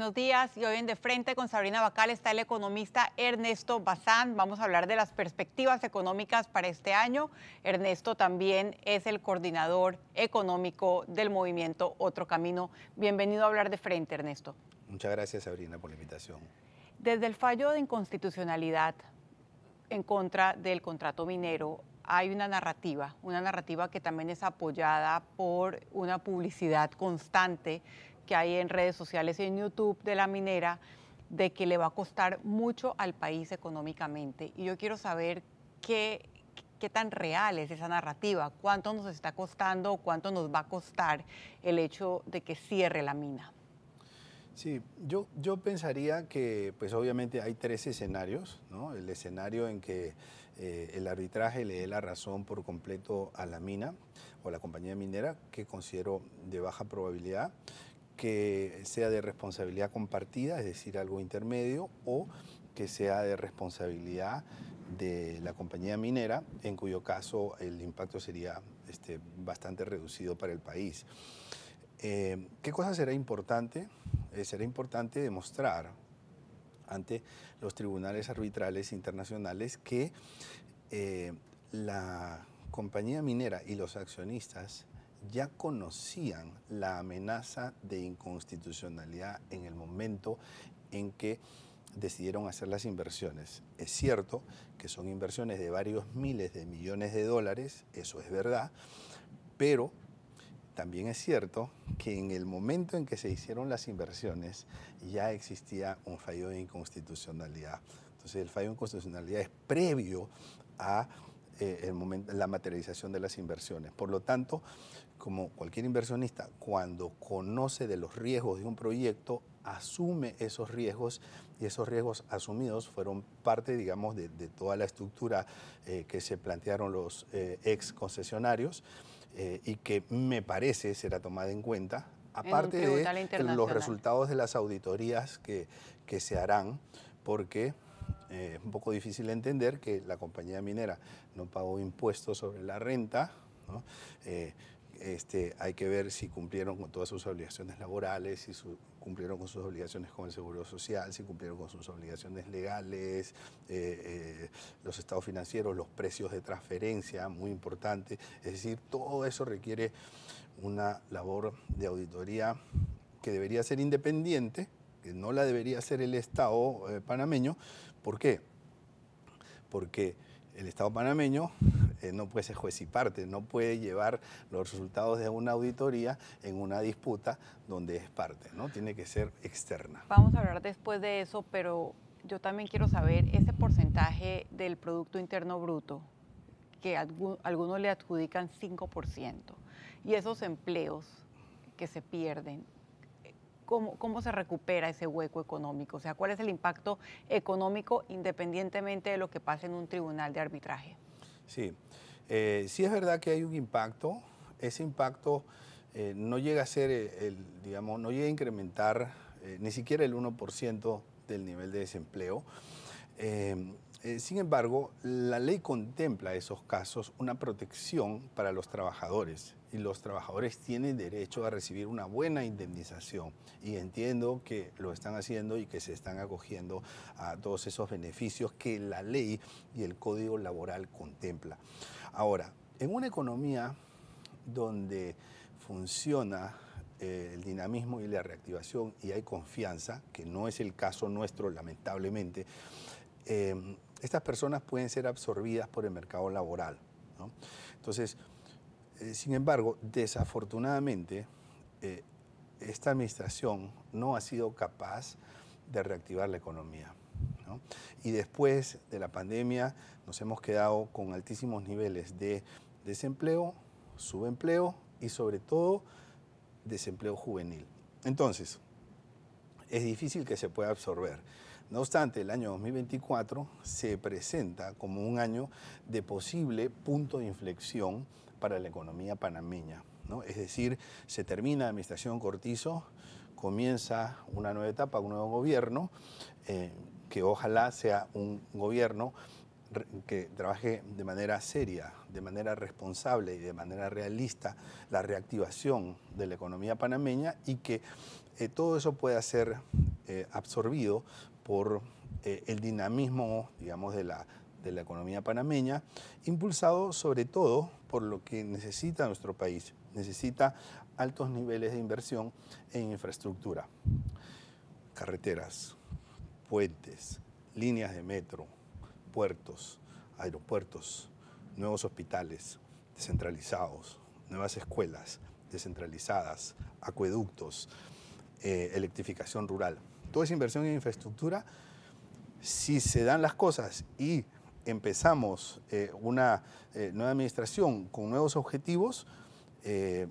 buenos días. Y hoy en De Frente con Sabrina Bacal está el economista Ernesto Bazán. Vamos a hablar de las perspectivas económicas para este año. Ernesto también es el coordinador económico del movimiento Otro Camino. Bienvenido a hablar de Frente, Ernesto. Muchas gracias, Sabrina, por la invitación. Desde el fallo de inconstitucionalidad en contra del contrato minero, hay una narrativa, una narrativa que también es apoyada por una publicidad constante que hay en redes sociales y en YouTube de la minera de que le va a costar mucho al país económicamente. Y yo quiero saber qué, qué tan real es esa narrativa, cuánto nos está costando cuánto nos va a costar el hecho de que cierre la mina. Sí, yo, yo pensaría que pues obviamente hay tres escenarios, El escenario en que eh, el arbitraje le dé la razón por completo a la mina o a la compañía minera, que considero de baja probabilidad que sea de responsabilidad compartida, es decir, algo intermedio, o que sea de responsabilidad de la compañía minera, en cuyo caso el impacto sería este, bastante reducido para el país. Eh, ¿Qué cosa será importante? Eh, será importante demostrar ante los tribunales arbitrales internacionales que eh, la compañía minera y los accionistas ya conocían la amenaza de inconstitucionalidad en el momento en que decidieron hacer las inversiones. Es cierto que son inversiones de varios miles de millones de dólares, eso es verdad, pero también es cierto que en el momento en que se hicieron las inversiones ya existía un fallo de inconstitucionalidad. Entonces el fallo de inconstitucionalidad es previo a eh, el momento, la materialización de las inversiones. Por lo tanto, como cualquier inversionista, cuando conoce de los riesgos de un proyecto, asume esos riesgos y esos riesgos asumidos fueron parte, digamos, de, toda la estructura eh, que se plantearon los eh, ex concesionarios eh, y que me parece será tomada en cuenta, aparte de los resultados de las auditorías que, que se harán, porque es un poco difícil entender que la compañía minera no pagó impuestos sobre la renta. ¿no? Este, hay que ver si cumplieron con todas sus obligaciones laborales, si cumplieron con sus obligaciones con el Seguro Social, si cumplieron con sus obligaciones legales, eh, eh, los estados financieros, los precios de transferencia, muy importante. Es decir, todo eso requiere una labor de auditoría que debería ser independiente, que no la debería hacer el Estado eh, panameño. ¿Por qué? Porque el Estado panameño eh, no puede ser juez y parte, no puede llevar los resultados de una auditoría en una disputa donde es parte, ¿no? Tiene que ser externa. Vamos a hablar después de eso, pero yo también quiero saber ese porcentaje del Producto Interno Bruto, que algunos le adjudican 5%, y esos empleos que se pierden, cómo, se recupera ese hueco económico? O sea, ¿cuál es el impacto económico independientemente de lo que pase en un tribunal de arbitraje? Sí, eh, sí es verdad que hay un impacto. Ese impacto eh, no llega a ser, eh, el, digamos, no llega a incrementar ni siquiera el 1% del nivel de desempleo. Eh, sin embargo, la ley contempla esos casos una protección para los trabajadores y los trabajadores tienen derecho a recibir una buena indemnización y entiendo que lo están haciendo y que se están acogiendo a todos esos beneficios que la ley y el código laboral contempla. Ahora, en una economía donde funciona eh, el dinamismo y la reactivación y hay confianza, que no es el caso nuestro lamentablemente, em, estas personas pueden ser absorbidas por el mercado laboral. Entonces, eh, sin embargo, desafortunadamente, eh, esta administración no ha sido capaz de reactivar la economía. Y después de la pandemia nos hemos quedado con altísimos niveles de desempleo, subempleo y sobre todo desempleo juvenil. Entonces, es difícil que se pueda absorber. No obstante, el año 2024 se presenta como un año de posible punto de inflexión para la economía panameña. ¿no? Es decir, se termina la administración Cortizo, comienza una nueva etapa, un nuevo gobierno, eh, que ojalá sea un gobierno que trabaje de manera seria, de manera responsable y de manera realista la reactivación de la economía panameña y que eh, todo eso pueda ser eh, absorbido por eh, el dinamismo, digamos, de la, economía panameña, impulsado sobre todo por lo que necesita nuestro país. Necesita altos niveles de inversión en infraestructura, carreteras, puentes, líneas de metro, puertos, aeropuertos, nuevos hospitales descentralizados, nuevas escuelas descentralizadas, acueductos, eh, electrificación rural toda esa inversión en infraestructura, si se dan las cosas y empezamos eh, una eh, nueva administración con nuevos objetivos, eh,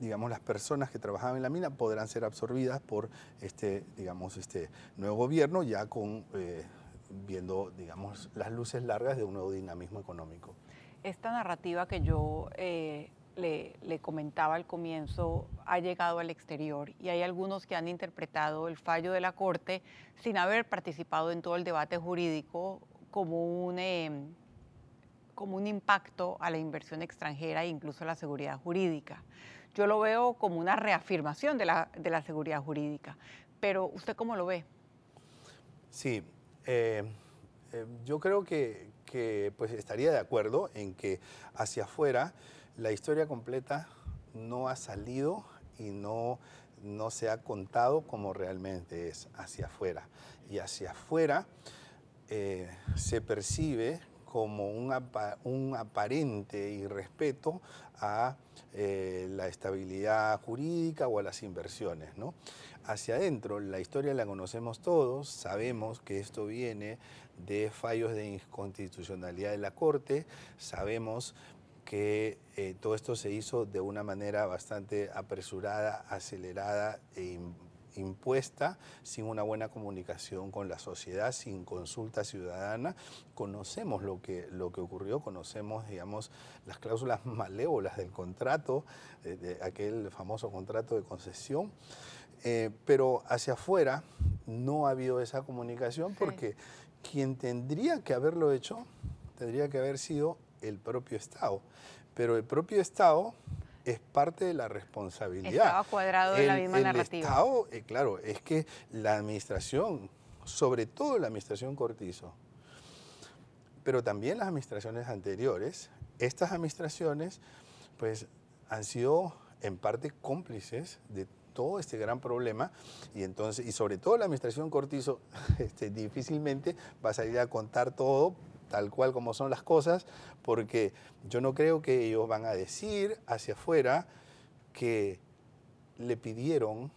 digamos, las personas que trabajaban en la mina podrán ser absorbidas por este, digamos, este nuevo gobierno ya con, viendo, digamos, las luces largas de un nuevo dinamismo económico. Esta narrativa que yo le, comentaba al comienzo, ha llegado al exterior y hay algunos que han interpretado el fallo de la Corte sin haber participado en todo el debate jurídico como un, eh, como un impacto a la inversión extranjera e incluso a la seguridad jurídica. Yo lo veo como una reafirmación de la, seguridad jurídica, pero ¿usted cómo lo ve? Sí, eh, eh, yo creo que, pues estaría de acuerdo en que hacia afuera la historia completa no ha salido y no, no se ha contado como realmente es hacia afuera. Y hacia afuera eh, se percibe como un, un aparente irrespeto a eh, la estabilidad jurídica o a las inversiones. ¿no? Hacia adentro, la historia la conocemos todos, sabemos que esto viene de fallos de inconstitucionalidad de la Corte, sabemos que eh, todo esto se hizo de una manera bastante apresurada, acelerada e impuesta, sin una buena comunicación con la sociedad, sin consulta ciudadana. Conocemos lo que, lo que ocurrió, conocemos, digamos, las cláusulas malévolas del contrato, aquel famoso contrato de concesión. Eh, pero hacia afuera no ha habido esa comunicación porque quien tendría que haberlo hecho tendría que haber sido el propio Estado. Pero el propio Estado es parte de la responsabilidad. Estaba cuadrado de la misma el Estado, eh, claro, es que la administración, sobre todo la administración Cortizo, pero también las administraciones anteriores, estas administraciones, pues han sido en parte cómplices de todo este gran problema y entonces y sobre todo la administración Cortizo este, difícilmente va a salir a contar todo tal cual como son las cosas, porque yo no creo que ellos van a decir hacia afuera que le pidieron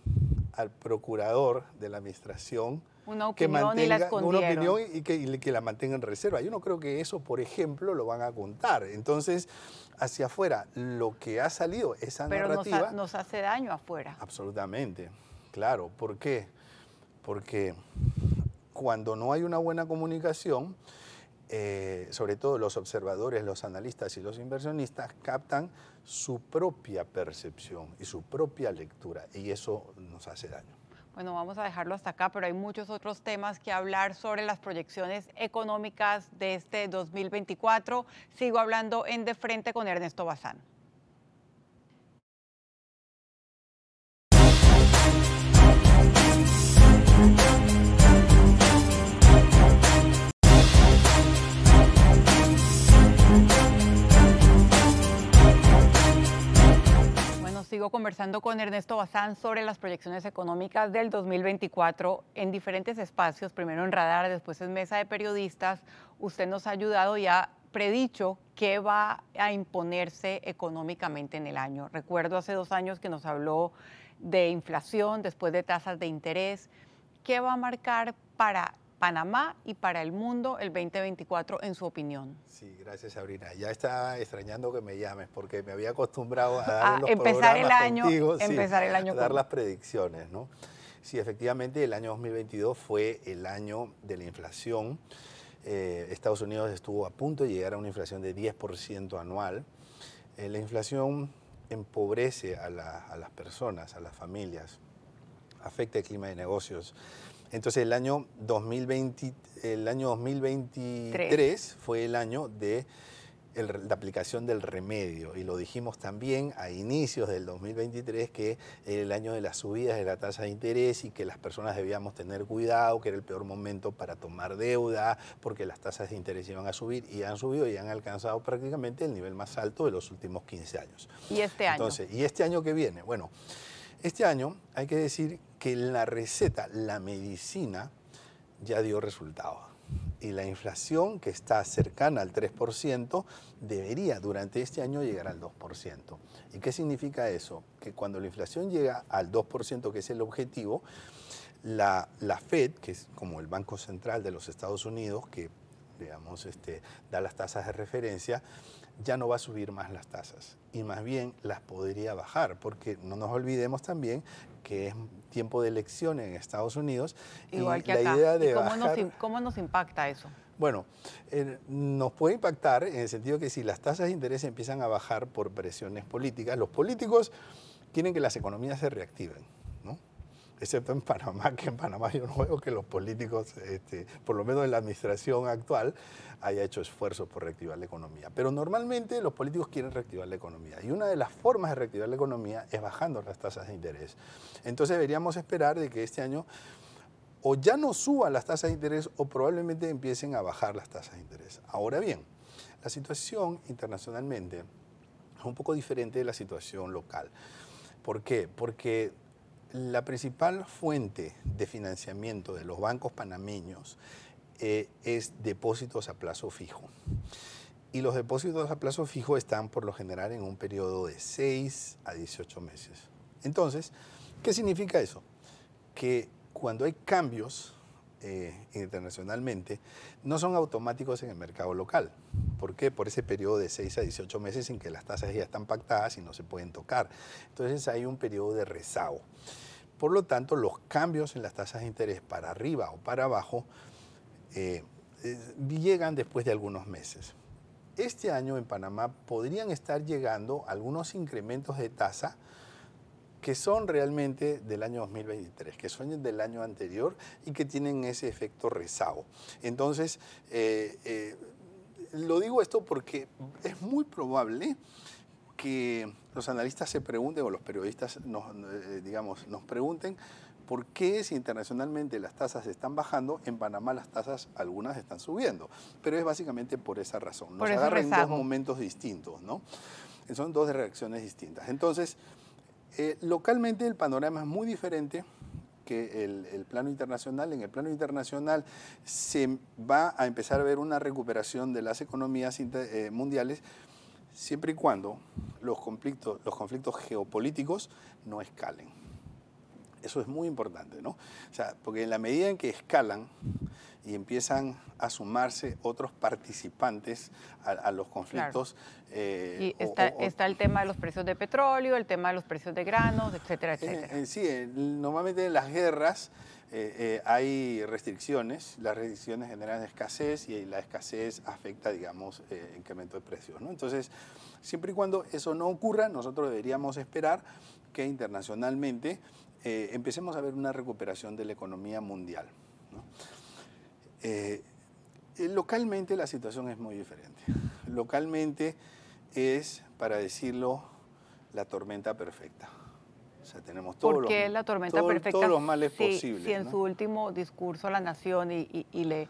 al procurador de la administración una que mantenga, y una opinión y que, la mantenga en reserva. Yo no creo que eso, por ejemplo, lo van a contar. Entonces, hacia afuera, lo que ha salido, esa narrativa... Pero nos, hace daño afuera. Absolutamente, claro. ¿Por qué? Porque cuando no hay una buena comunicación, eh, sobre todo los observadores, los analistas y los inversionistas, captan su propia percepción y su propia lectura, y eso nos hace daño. Bueno, vamos a dejarlo hasta acá, pero hay muchos otros temas que hablar sobre las proyecciones económicas de este 2024. Sigo hablando en De Frente con Ernesto Bazán. Bueno, sigo conversando con Ernesto Bazán sobre las proyecciones económicas del 2024 en diferentes espacios, primero en radar, después en mesa de periodistas. Usted nos ha ayudado y ha predicho qué va a imponerse económicamente en el año. Recuerdo hace dos años que nos habló de inflación, después de tasas de interés. ¿Qué va a marcar para Panamá y para el mundo el 2024 en su opinión? Sí, gracias Sabrina. Ya está extrañando que me llames porque me había acostumbrado a, dar los empezar el año, empezar el año a dar las predicciones, ¿no? Sí, efectivamente el año 2022 fue el año de la inflación. Eh, Estados Unidos estuvo a punto de llegar a una inflación de 10% anual. Eh, la inflación empobrece a las personas, a las familias, afecta el clima de negocios entonces el año, 2020, el año 2023 fue el año de la aplicación del remedio. Y lo dijimos también a inicios del 2023 que era el año de las subidas de la tasa de interés y que las personas debíamos tener cuidado, que era el peor momento para tomar deuda, porque las tasas de interés iban a subir y han subido y han alcanzado prácticamente el nivel más alto de los últimos 15 años. ¿Y este año? Entonces, ¿y este año que viene? Bueno. Este año hay que decir que la receta, la medicina, ya dio resultado Y la inflación, que está cercana al 3%, debería durante este año llegar al 2%. ¿Y qué significa eso? Que cuando la inflación llega al 2%, que es el objetivo, la, Fed, que es como el Banco Central de los Estados Unidos, que digamos, este, da las tasas de referencia, ya no va a subir más las tasas y más bien las podría bajar, porque no nos olvidemos también que es tiempo de elección en Estados Unidos. Igual y que la Idea de cómo, nos, impacta eso? Bueno, nos puede impactar en el sentido que si las tasas de interés empiezan a bajar por presiones políticas, los políticos quieren que las economías se reactiven excepto en Panamá, que en Panamá yo no veo que los políticos, este, por lo menos en la administración actual, haya hecho esfuerzos por reactivar la economía. Pero normalmente los políticos quieren reactivar la economía y una de las formas de reactivar la economía es bajando las tasas de interés. Entonces deberíamos esperar de que este año o ya no suban las tasas de interés o probablemente empiecen a bajar las tasas de interés. Ahora bien, la situación internacionalmente es un poco diferente de la situación local. ¿Por qué? Porque la principal fuente de financiamiento de los bancos panameños eh, es depósitos a plazo fijo. Y los depósitos a plazo fijo están por lo general en un periodo de 6 a 18 meses. Entonces, ¿qué significa eso? Que cuando hay cambios eh, internacionalmente, no son automáticos en el mercado local. ¿Por qué? Por ese periodo de 6 a 18 meses en que las tasas ya están pactadas y no se pueden tocar. Entonces hay un periodo de rezago. Por lo tanto, los cambios en las tasas de interés para arriba o para abajo eh, llegan después de algunos meses. Este año en Panamá podrían estar llegando algunos incrementos de tasa que son realmente del año 2023, que son del año anterior y que tienen ese efecto rezago. Entonces, eh, eh, lo digo esto porque es muy probable que los analistas se pregunten o los periodistas nos, eh, digamos, nos pregunten por qué si internacionalmente las tasas están bajando, en Panamá las tasas algunas están subiendo. Pero es básicamente por esa razón. Nos agarran en dos momentos distintos, ¿no? Son dos reacciones distintas. Entonces, eh, localmente el panorama es muy diferente que el, plano internacional. En el plano internacional se va a empezar a ver una recuperación de las economías eh, mundiales siempre y cuando los conflictos, los conflictos geopolíticos no escalen. Eso es muy importante, ¿no? O sea, porque en la medida en que escalan, y empiezan a sumarse otros participantes a, los conflictos. Eh, y está, el tema de los precios de petróleo, el tema de los precios de granos, etcétera, etcétera. sí, normalmente en las guerras eh, eh, hay restricciones, las restricciones generan escasez y la escasez afecta, digamos, el incremento de precios. Entonces, siempre y cuando eso no ocurra, nosotros deberíamos esperar que internacionalmente empecemos a ver una recuperación de la economía mundial. Eh, eh, localmente la situación es muy diferente. Localmente es, para decirlo, la tormenta perfecta. O sea, tenemos todos, los, la tormenta perfecta, todos los males posibles. Si en su último discurso a la nación y, le,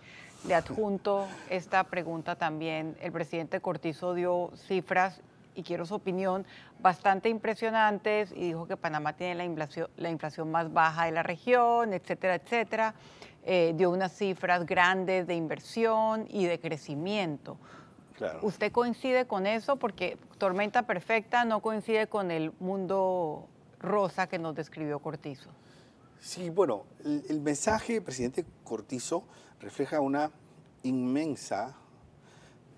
adjunto esta pregunta también, el presidente Cortizo dio cifras y quiero su opinión, bastante impresionantes y dijo que Panamá tiene la inflación, la inflación más baja de la región, etcétera, etcétera. Eh, dio unas cifras grandes de inversión y de crecimiento. ¿Usted coincide con eso? Porque Tormenta Perfecta no coincide con el mundo rosa que nos describió Cortizo. Sí, bueno, el, mensaje presidente Cortizo refleja una inmensa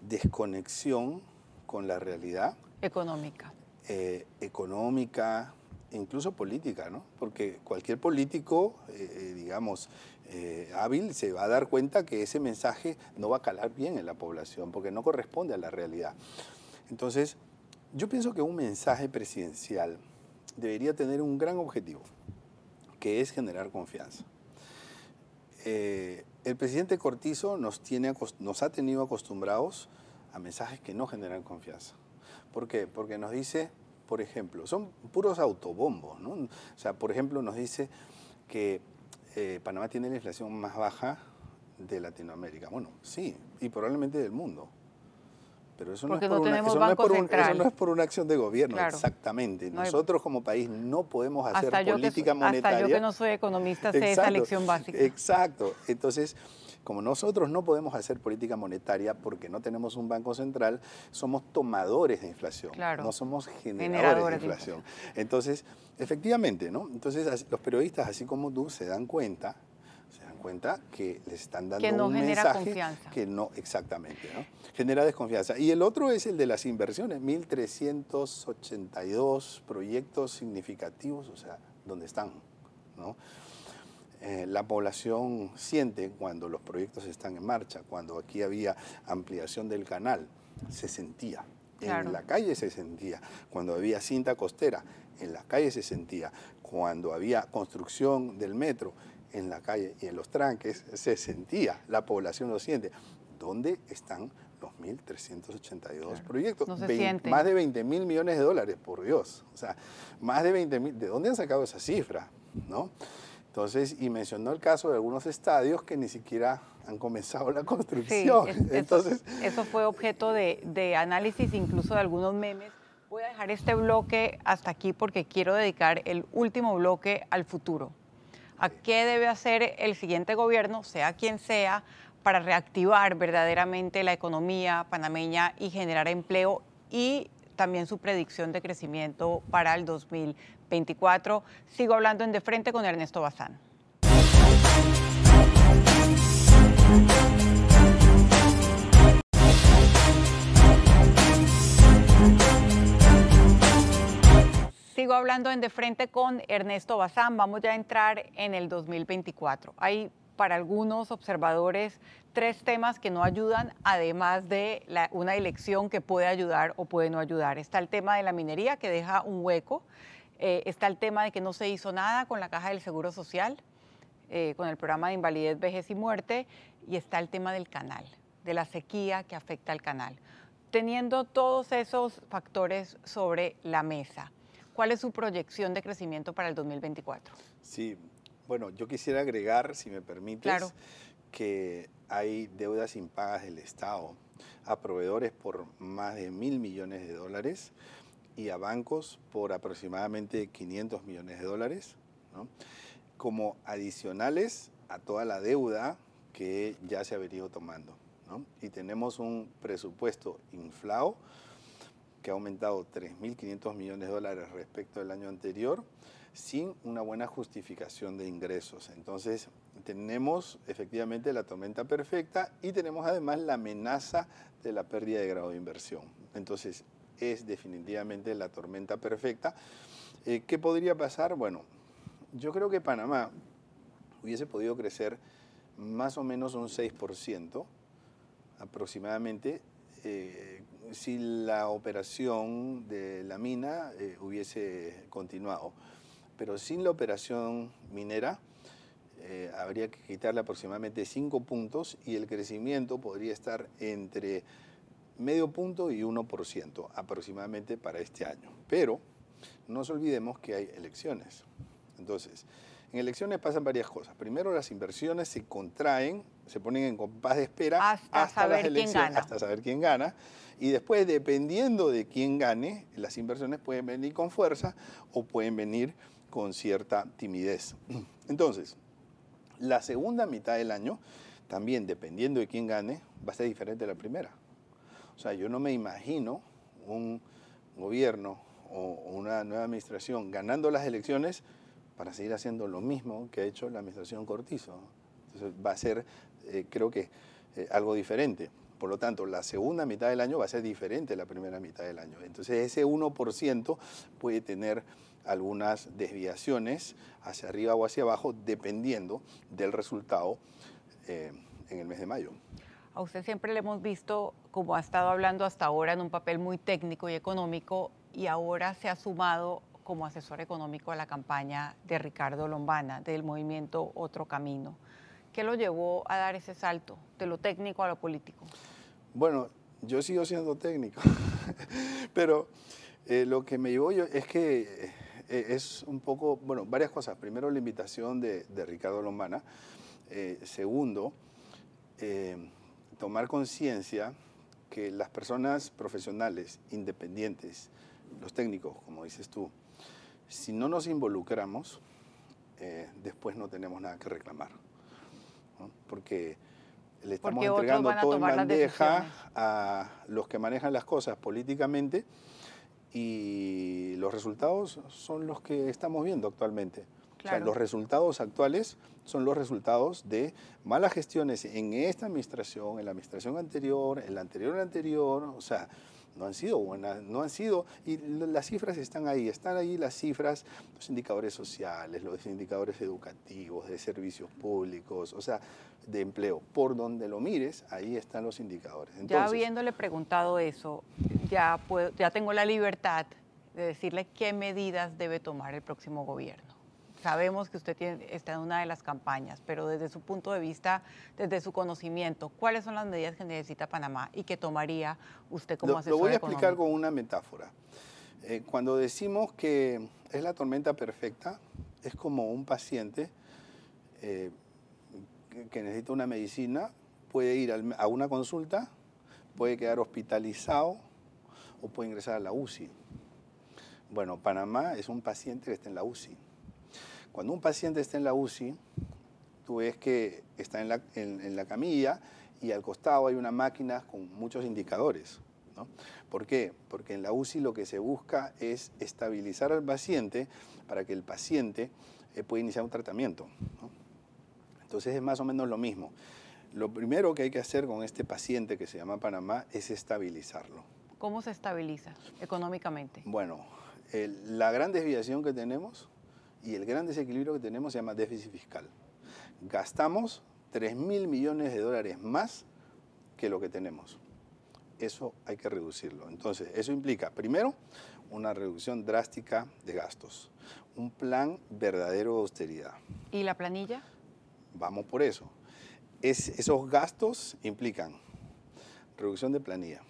desconexión con la realidad. Económica. Eh, económica, incluso política, ¿no? Porque cualquier político, eh, digamos, eh, hábil se va a dar cuenta que ese mensaje no va a calar bien en la población porque no corresponde a la realidad. Entonces, yo pienso que un mensaje presidencial debería tener un gran objetivo, que es generar confianza. Eh, el presidente Cortizo nos, tiene, nos ha tenido acostumbrados a mensajes que no generan confianza. ¿Por qué? Porque nos dice, por ejemplo, son puros autobombos, O sea, por ejemplo, nos dice que eh, Panamá tiene la inflación más baja de Latinoamérica. Bueno, sí, y probablemente del mundo. Pero eso, no es, por una acción de gobierno, exactamente. Nosotros como país no podemos hacer política monetaria. Hasta yo que no soy economista sé esta esa lección básica. Exacto. Entonces, como nosotros no podemos hacer política monetaria porque no tenemos un banco central, somos tomadores de inflación, no somos generadores, de, inflación. Entonces, efectivamente, ¿no? Entonces, los periodistas, así como tú, se dan cuenta se dan cuenta que les están dando un mensaje que no exactamente genera desconfianza y el otro es el de las inversiones 1382 proyectos significativos o sea dónde están no eh, la población siente cuando los proyectos están en marcha, cuando aquí había ampliación del canal, se sentía. En la calle se sentía, cuando había cinta costera, en la calle se sentía, cuando había construcción del metro, en la calle y en los tranques se sentía, la población lo siente. ¿Dónde están los 1.382 proyectos? más de 20 mil millones de dólares, por Dios. O sea, más de 20 ¿De dónde han sacado esa cifra? ¿No? Entonces, y mencionó el caso de algunos estadios que ni siquiera han comenzado la construcción. Entonces, eso, fue objeto de, de análisis, incluso de algunos memes. Voy a dejar este bloque hasta aquí porque quiero dedicar el último bloque al futuro. ¿A qué debe hacer el siguiente gobierno, sea quien sea, para reactivar verdaderamente la economía panameña y generar empleo y también su predicción de crecimiento para el 2020? 24. Sigo hablando en De Frente con Ernesto Bazán. Sigo hablando en De Frente con Ernesto Bazán. Vamos ya a entrar en el 2024. Hay para algunos observadores tres temas que no ayudan, además de una elección que puede ayudar o puede no ayudar. Está el tema de la minería, que deja un hueco. Eh, está el tema de que no se hizo nada con la caja del Seguro Social, eh, con el programa de invalidez, vejez y muerte, y está el tema del canal, de la sequía que afecta al canal. Teniendo todos esos factores sobre la mesa, ¿cuál es su proyección de crecimiento para el 2024? Sí, bueno, yo quisiera agregar, si me permites, que hay deudas impagas del Estado a proveedores por más de mil millones de dólares y a bancos por aproximadamente 500 millones de dólares, como adicionales a toda la deuda que ya se ha venido tomando. Y tenemos un presupuesto inflado que ha aumentado 3.500 millones de dólares respecto al año anterior sin una buena justificación de ingresos. Entonces tenemos efectivamente la tormenta perfecta y tenemos además la amenaza de la pérdida de grado de inversión. Entonces es definitivamente la tormenta perfecta. Eh, ¿Qué podría pasar? Bueno, yo creo que Panamá hubiese podido crecer más o menos un 6% aproximadamente eh, si la operación de la mina eh, hubiese continuado. Pero sin la operación minera habría que quitarle aproximadamente 5 puntos y el crecimiento podría estar entre medio punto y 1% aproximadamente para este año. Pero no nos olvidemos que hay elecciones. Entonces, en elecciones pasan varias cosas. Primero, las inversiones se contraen, se ponen en compás de espera hasta, las elecciones, hasta saber quién gana. Y después, dependiendo de quién gane, las inversiones pueden venir con fuerza o pueden venir con cierta timidez. Entonces, la segunda mitad del año, también dependiendo de quién gane, va a ser diferente a la primera. O sea, yo no me imagino un gobierno o una nueva administración ganando las elecciones para seguir haciendo lo mismo que ha hecho la administración Cortizo. Entonces va a ser, eh, creo que, eh, algo diferente. Por lo tanto, la segunda mitad del año va a ser diferente a la primera mitad del año. Entonces, ese 1% puede tener algunas desviaciones hacia arriba o hacia abajo, dependiendo del resultado eh, en el mes de mayo. A usted siempre le hemos visto, como ha estado hablando hasta ahora, en un papel muy técnico y económico, y ahora se ha sumado como asesor económico a la campaña de Ricardo Lombana, del movimiento Otro Camino. ¿Qué lo llevó a dar ese salto de lo técnico a lo político? Bueno, yo sigo siendo técnico, pero eh, lo que me llevó yo es que eh, es un poco, bueno, varias cosas. Primero, la invitación de, Ricardo Lombana. Eh, segundo, tomar conciencia que las personas profesionales, independientes, los técnicos, como dices tú, si no nos involucramos, eh, después no tenemos nada que reclamar. Porque le estamos entregando todo en bandeja a los que manejan las cosas políticamente y los resultados son los que estamos viendo actualmente. O sea, los resultados actuales son los resultados de malas gestiones en esta administración, en la administración anterior, en la anterior anterior, o sea, no han sido buenas, no han sido, y las cifras están ahí, están ahí las cifras, los indicadores sociales, los indicadores educativos, de servicios públicos, o sea, de empleo, por donde lo mires, ahí están los indicadores. ya habiéndole preguntado eso, ya tengo la libertad de decirle qué medidas debe tomar el próximo gobierno sabemos que usted tiene, está en una de las campañas, pero desde su punto de vista, desde su conocimiento, ¿cuáles son las medidas que necesita Panamá y que tomaría usted como lo, asesor? Lo voy a explicar con una metáfora. Eh, cuando decimos que es la tormenta perfecta, es como un paciente eh, que necesita una medicina, puede ir a una consulta, puede quedar hospitalizado o puede ingresar a la UCI. Bueno, Panamá es un paciente que está en la UCI. Cuando un paciente está en la UCI, tú ves que está en la, camilla y al costado hay una máquina con muchos indicadores. ¿Por qué? Porque en la UCI lo que se busca es estabilizar al paciente para que el paciente eh, pueda iniciar un tratamiento. Entonces es más o menos lo mismo. Lo primero que hay que hacer con este paciente que se llama Panamá es estabilizarlo. ¿Cómo se estabiliza económicamente? Bueno, la gran desviación que tenemos y el gran desequilibrio que tenemos se llama déficit fiscal. Gastamos 3 mil millones de dólares más que lo que tenemos. Eso hay que reducirlo. Entonces, eso implica, primero, una reducción drástica de gastos, un plan verdadero de austeridad. ¿Y la planilla? Vamos por eso. esos gastos implican reducción de planilla,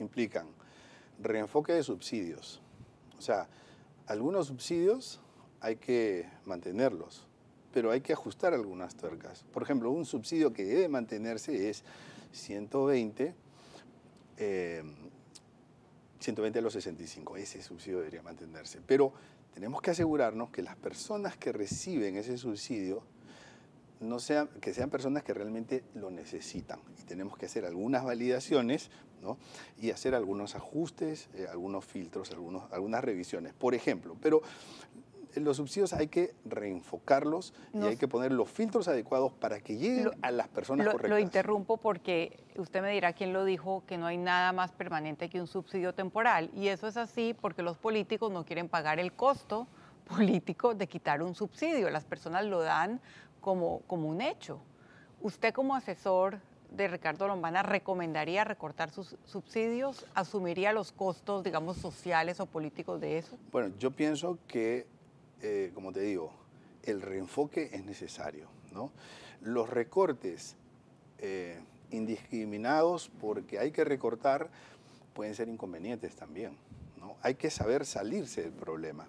implican reenfoque de subsidios. O sea, algunos subsidios hay que mantenerlos, pero hay que ajustar algunas tuercas. Por ejemplo, un subsidio que debe mantenerse es 120, 120 em, a los 65, ese subsidio debería mantenerse. Pero tenemos que asegurarnos que las personas que reciben ese subsidio no sean, que sean personas que realmente lo necesitan. Y tenemos que hacer algunas validaciones y hacer algunos ajustes, eh, algunos filtros, algunos, algunas revisiones, por ejemplo. Pero los subsidios hay que reenfocarlos y hay que poner los filtros adecuados para que lleguen a las personas correctas. Lo interrumpo porque usted me dirá quién lo dijo, que no hay nada más permanente que un subsidio temporal. Y eso es así porque los políticos no quieren pagar el costo político de quitar un subsidio. Las personas lo dan como, como un hecho. Usted como asesor de Ricardo Lombana recomendaría recortar sus subsidios? ¿Asumiría los costos, digamos, sociales o políticos de eso? Bueno, yo pienso que eh, como te digo, el reenfoque es necesario. ¿no? Los recortes eh, indiscriminados, porque hay que recortar, pueden ser inconvenientes también. ¿no? Hay que saber salirse del problema.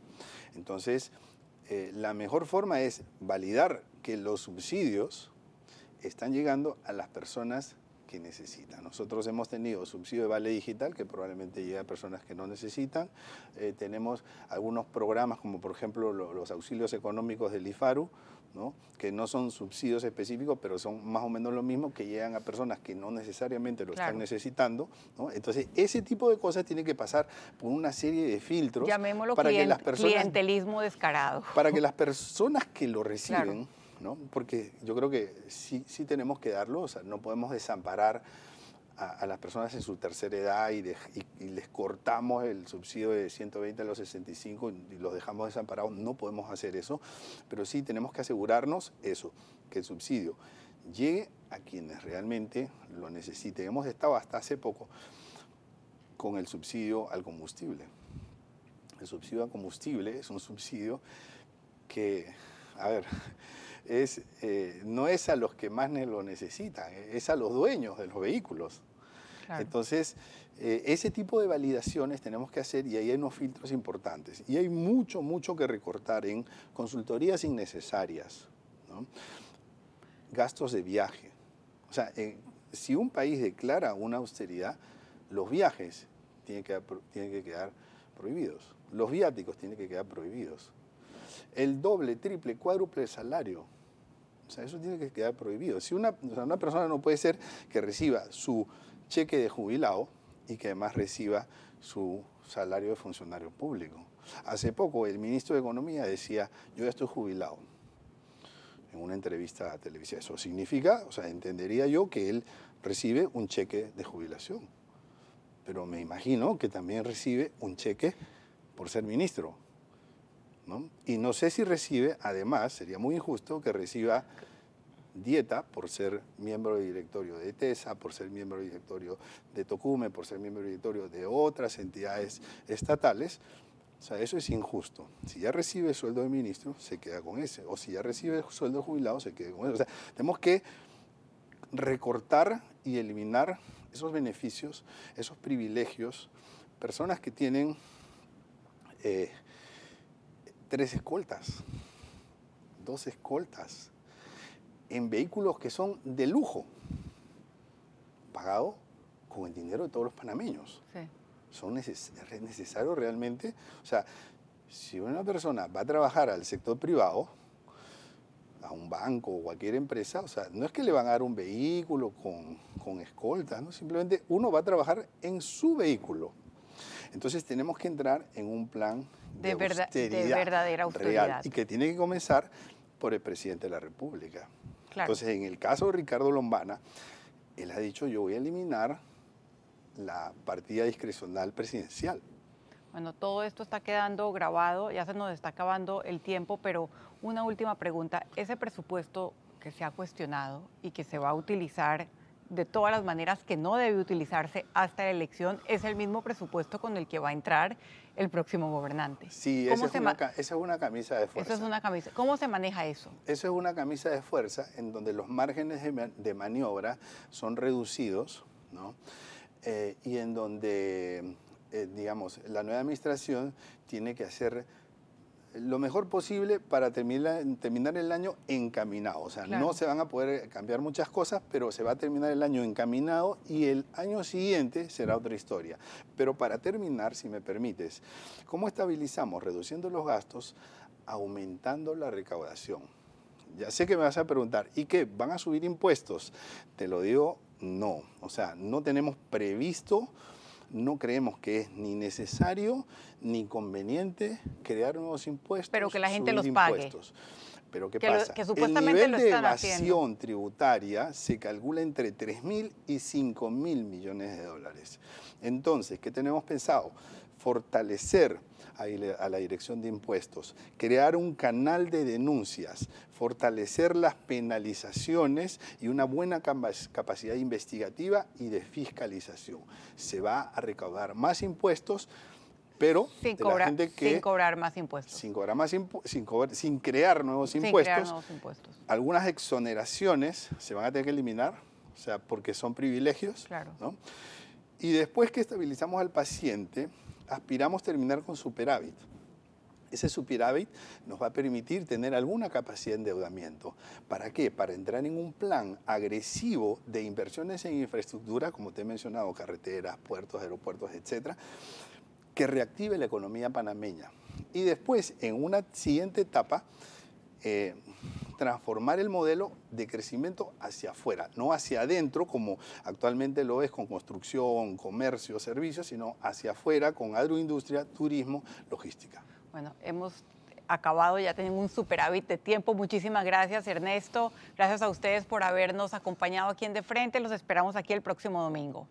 Entonces, eh, la mejor forma es validar que los subsidios están llegando a las personas que necesitan. Nosotros hemos tenido subsidio de vale digital, que probablemente llega a personas que no necesitan. Eh, tenemos algunos programas, como por ejemplo los auxilios económicos del IFARU, ¿no? que no son subsidios específicos, pero son más o menos lo mismo, que llegan a personas que no necesariamente lo están necesitando. Entonces, ese tipo de cosas tiene que pasar por una serie de filtros. Llamémoslo para que clientelismo descarado. Para que las personas que lo reciben... Porque yo creo que sí, sí tenemos que darlo, no podemos desamparar a, las personas en su tercera edad y, les cortamos el subsidio de 120 a los 65 y los dejamos desamparados, no podemos hacer eso, pero sí tenemos que asegurarnos eso, que el subsidio llegue a quienes realmente lo necesiten. Hemos estado hasta hace poco con el subsidio al combustible. El subsidio al combustible es un subsidio que, a ver, eh, no es a los que más lo necesitan, eh, es a los dueños de los vehículos. Entonces, eh, ese tipo de validaciones tenemos que hacer y ahí hay unos filtros importantes. Y hay mucho, mucho que recortar en consultorías innecesarias, gastos de viaje. O sea, si un país declara una austeridad, los viajes tienen que, tienen que quedar prohibidos, los viáticos tienen que quedar prohibidos el doble, triple, cuádruple salario. O sea, eso tiene que quedar prohibido. Si una, una persona no puede ser que reciba su cheque de jubilado y que además reciba su salario de funcionario público. Hace poco el ministro de Economía decía, yo ya estoy jubilado, en una entrevista a televisión. Eso significa, o sea, entendería yo que él recibe un cheque de jubilación, pero me imagino que también recibe un cheque por ser ministro. Y no sé si recibe, además, sería muy injusto que reciba dieta por ser miembro de directorio de TESA por ser miembro del directorio de Tocume, por ser miembro del directorio de otras entidades estatales. O sea, eso es injusto. Si ya recibe sueldo de ministro, se queda con ese. O si ya recibe sueldo de jubilado, se queda con ese. O sea, tenemos que recortar y eliminar esos beneficios, esos privilegios. Personas que tienen eh, tres escoltas, dos escoltas, en vehículos que son de lujo, pagado con el dinero de todos los panameños. Son necesarios es necesario realmente, o sea, si una persona va a trabajar al sector privado, a un banco o cualquier empresa, o sea, no es que le van a dar un vehículo con, con escolta, ¿no? simplemente uno va a trabajar en su vehículo entonces tenemos que entrar en un plan de, verdadera autoridad. y que tiene que comenzar por el presidente de la República. Entonces, en el caso de Ricardo Lombana, él ha dicho yo voy a eliminar la partida discrecional presidencial. Bueno, todo esto está quedando grabado, ya se nos está acabando el tiempo, pero una última pregunta. Ese presupuesto que se ha cuestionado y que se va a utilizar de todas las maneras que no debe utilizarse hasta la elección es el mismo presupuesto con el que va a entrar el próximo gobernante. Sí, esa es, una, camisa de fuerza. es una ¿Cómo se maneja eso? Eso es una camisa de fuerza en donde los márgenes de, maniobra son reducidos, ¿no? Eh, y en donde, eh, digamos, la nueva administración tiene que hacer lo mejor posible para terminar, el año encaminado. O sea, no se van a poder eh, cambiar muchas cosas, pero se va a terminar el año encaminado y el año siguiente será otra historia. Pero para terminar, si me permites, ¿cómo estabilizamos? Reduciendo los gastos, aumentando la recaudación. Ya sé que me vas a preguntar, ¿y qué? ¿Van a subir impuestos? Te lo digo, no. O sea, no tenemos previsto no creemos que es ni necesario ni conveniente crear nuevos impuestos. Pero que la gente los pague. Pero ¿qué que pasa? supuestamente El nivel de evasión tributaria se calcula entre 3.000 y 5.000 millones de dólares. Entonces, ¿qué tenemos pensado? Fortalecer a la Dirección de Impuestos, crear un canal de denuncias, fortalecer las penalizaciones y una buena capacidad investigativa y de fiscalización. Se va a recaudar más impuestos pero sin, que, cobrar más impuestos. Sin, cobrar más sin, crear, nuevos impuestos, Algunas exoneraciones se van a tener que eliminar, o sea, porque son privilegios. Y después que estabilizamos al paciente, aspiramos terminar con superávit. Ese superávit nos va a permitir tener alguna capacidad de endeudamiento. ¿Para qué? Para entrar en un plan agresivo de inversiones en infraestructura, como te he mencionado, carreteras, puertos, aeropuertos, etcétera, que reactive la economía panameña. Y después, en una siguiente etapa, eh, transformar el modelo de crecimiento hacia afuera, no hacia adentro como actualmente lo es con construcción, comercio, servicios, sino hacia afuera con agroindustria, turismo, logística. Bueno, hemos acabado, ya tenemos un superávit de tiempo. Muchísimas gracias, Ernesto. Gracias a ustedes por habernos acompañado aquí en De Frente. Los esperamos aquí el próximo domingo.